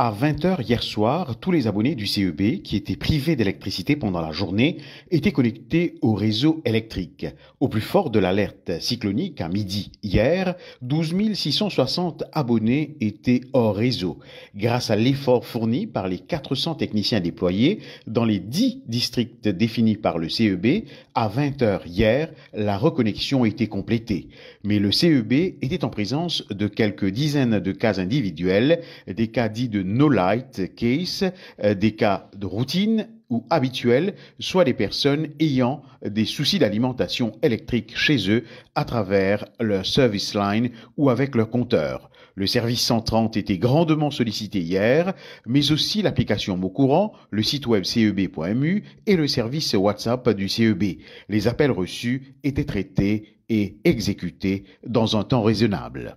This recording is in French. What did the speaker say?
À 20h hier soir, tous les abonnés du CEB qui étaient privés d'électricité pendant la journée étaient connectés au réseau électrique. Au plus fort de l'alerte cyclonique à midi hier, 12 660 abonnés étaient hors réseau. Grâce à l'effort fourni par les 400 techniciens déployés dans les 10 districts définis par le CEB, à 20h hier, la reconnexion était complétée. Mais le CEB était en présence de quelques dizaines de cas individuels, des cas dits de no light case, euh, des cas de routine ou habituels, soit des personnes ayant des soucis d'alimentation électrique chez eux à travers leur service line ou avec leur compteur. Le service 130 était grandement sollicité hier, mais aussi l'application Mot Courant, le site web ceb.mu et le service WhatsApp du CEB. Les appels reçus étaient traités et exécutés dans un temps raisonnable.